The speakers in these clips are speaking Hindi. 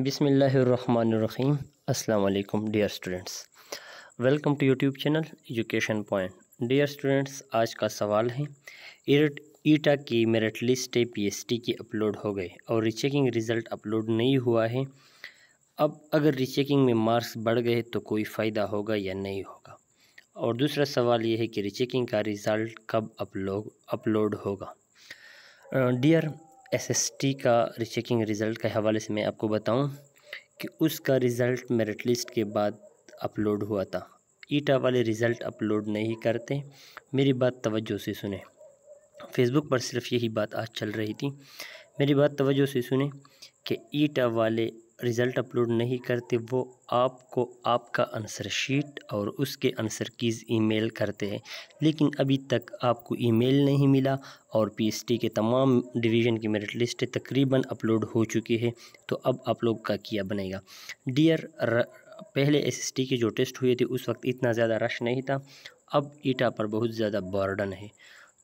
बिसमीम् अल्लाम dear students welcome to YouTube channel education point dear students आज का सवाल है ईटा की मेरिट लिस्ट पीएसटी की अपलोड हो गए और रिचेकिंग रिज़ल्ट अपलोड नहीं हुआ है अब अगर रिचेकिंग में मार्क्स बढ़ गए तो कोई फ़ायदा होगा या नहीं होगा और दूसरा सवाल ये है कि रिचेकिंग का रिज़ल्ट कब अपलोड अपलोड होगा डियर एसएसटी का रिचेकिंग रिज़ल्ट के हवाले से मैं आपको बताऊं कि उसका रिज़ल्ट मेरिट लिस्ट के बाद अपलोड हुआ था ईटा वाले रिज़ल्ट अपलोड नहीं करते मेरी बात तवज्जो से सुने फेसबुक पर सिर्फ यही बात आज चल रही थी मेरी बात तवज्जो से सुने कि ईटा वाले रिज़ल्ट अपलोड नहीं करते वो आपको आपका आंसर शीट और उसके आंसर कीज़ ईमेल करते हैं लेकिन अभी तक आपको ईमेल नहीं मिला और पीएसटी के तमाम डिवीज़न की मेरिट लिस्ट तकरीबन अपलोड हो चुकी है तो अब आप लोग का किया बनेगा डियर पहले एसएसटी के जो टेस्ट हुए थे उस वक्त इतना ज़्यादा रश नहीं था अब ईटा पर बहुत ज़्यादा बर्डन है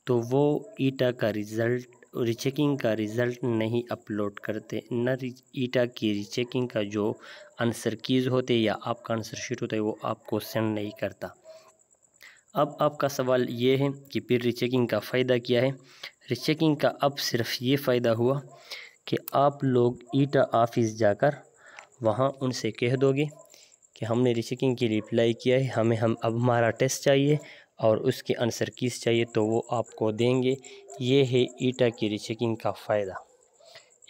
तो वो ईटा का रिज़ल्ट रिचेकिंग का रिज़ल्ट नहीं अपलोड करते न ईटा की रिचेकिंग का जो आंसर कीज़ होते या आपका आंसर शीट होता है वो आपको सेंड नहीं करता अब आपका सवाल ये है कि फिर रिचेकिंग का फ़ायदा क्या है रिचेकिंग का अब सिर्फ ये फ़ायदा हुआ कि आप लोग ईटा ऑफिस जाकर वहाँ उनसे कह दोगे कि हमने रिचेकिंग के लिए अप्लाई किया है हमें हम अब हमारा टेस्ट चाहिए और उसके आंसर किस चाहिए तो वो आपको देंगे ये है ईटा की रिचेकिंग का फ़ायदा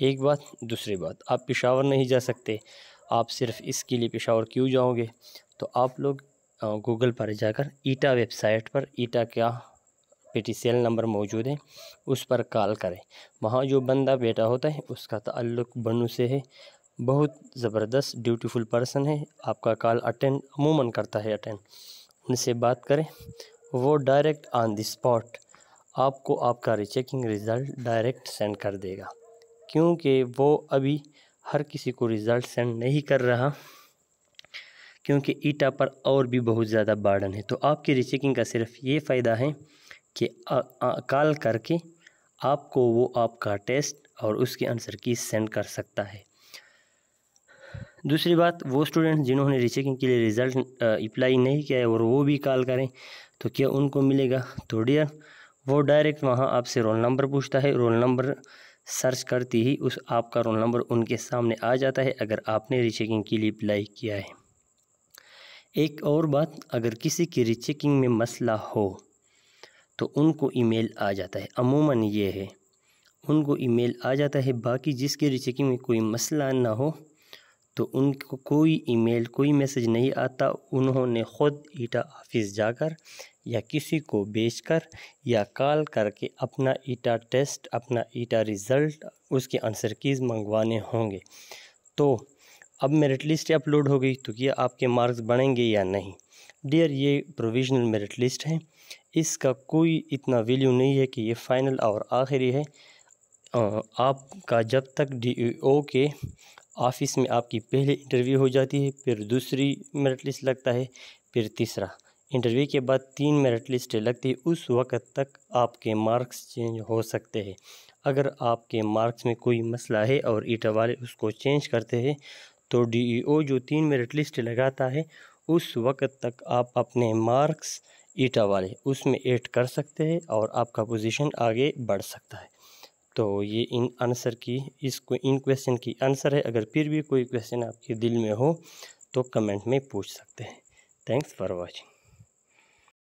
एक बात दूसरी बात आप पेशावर नहीं जा सकते आप सिर्फ इसके लिए पेशावर क्यों जाओगे तो आप लोग गूगल पर जाकर ईटा वेबसाइट पर ईटा का पीटीसीएल नंबर मौजूद है उस पर कॉल करें वहाँ जो बंदा बेटा होता है उसका ताल्लुक बनू से है बहुत ज़बरदस्त ड्यूटीफुल पर्सन है आपका कॉल अटेंड अमूमन करता है अटेंड उनसे बात करें वो डायरेक्ट ऑन द स्पॉट आपको आपका रिचेकिंग रिज़ल्ट डायरेक्ट सेंड कर देगा क्योंकि वो अभी हर किसी को रिज़ल्ट सेंड नहीं कर रहा क्योंकि ईटा पर और भी बहुत ज़्यादा बार्डन है तो आपकी रिचेकिंग का सिर्फ ये फ़ायदा है कि कॉल करके आपको वो आपका टेस्ट और उसके आंसर की सेंड कर सकता है दूसरी बात वो स्टूडेंट जिन्होंने रिचेकिंग के लिए रिज़ल्ट अप्लाई नहीं किया है और वो भी कॉल करें तो क्या उनको मिलेगा तो डियर वो डायरेक्ट वहाँ आपसे रोल नंबर पूछता है रोल नंबर सर्च करती ही उस आपका रोल नंबर उनके सामने आ जाता है अगर आपने रिचेकिंग के लिए अप्लाई किया है एक और बात अगर किसी की रिचेकिंग में मसला हो तो उनको ईमेल आ जाता है अमूमन ये है उनको ईमेल आ जाता है बाकी जिसके रिचेकिंग में कोई मसला ना हो तो उनको कोई ईमेल कोई मैसेज नहीं आता उन्होंने ख़ुद ईटा ऑफिस जाकर या किसी को बेचकर या कॉल करके अपना ईटा टेस्ट अपना ईटा रिज़ल्ट उसके आंसर कीज़ मंगवाने होंगे तो अब मेरिट लिस्ट अपलोड हो गई तो क्या आपके मार्क्स बढ़ेंगे या नहीं डियर ये प्रोविजनल मेरिट लिस्ट है इसका कोई इतना वैल्यू नहीं है कि ये फ़ाइनल और आखिरी है आपका जब तक डी के ऑफिस में आपकी पहले इंटरव्यू हो जाती है फिर दूसरी मेरिट लिस्ट लगता है फिर तीसरा इंटरव्यू के बाद तीन मेरिट लिस्ट लगती है उस वक़्त तक आपके मार्क्स चेंज हो सकते हैं अगर आपके मार्क्स में कोई मसला है और ईटा वाले उसको चेंज करते हैं तो डी जो तीन मेरिट लिस्ट लगाता है उस वक़्त तक आप अपने मार्क्स ईटा वाले उसमें ऐड कर सकते हैं और आपका पोजीशन आगे बढ़ सकता है तो ये इन आंसर की इसको इन क्वेश्चन की आंसर है अगर फिर भी कोई क्वेश्चन आपके दिल में हो तो कमेंट में पूछ सकते हैं थैंक्स फॉर वॉचिंग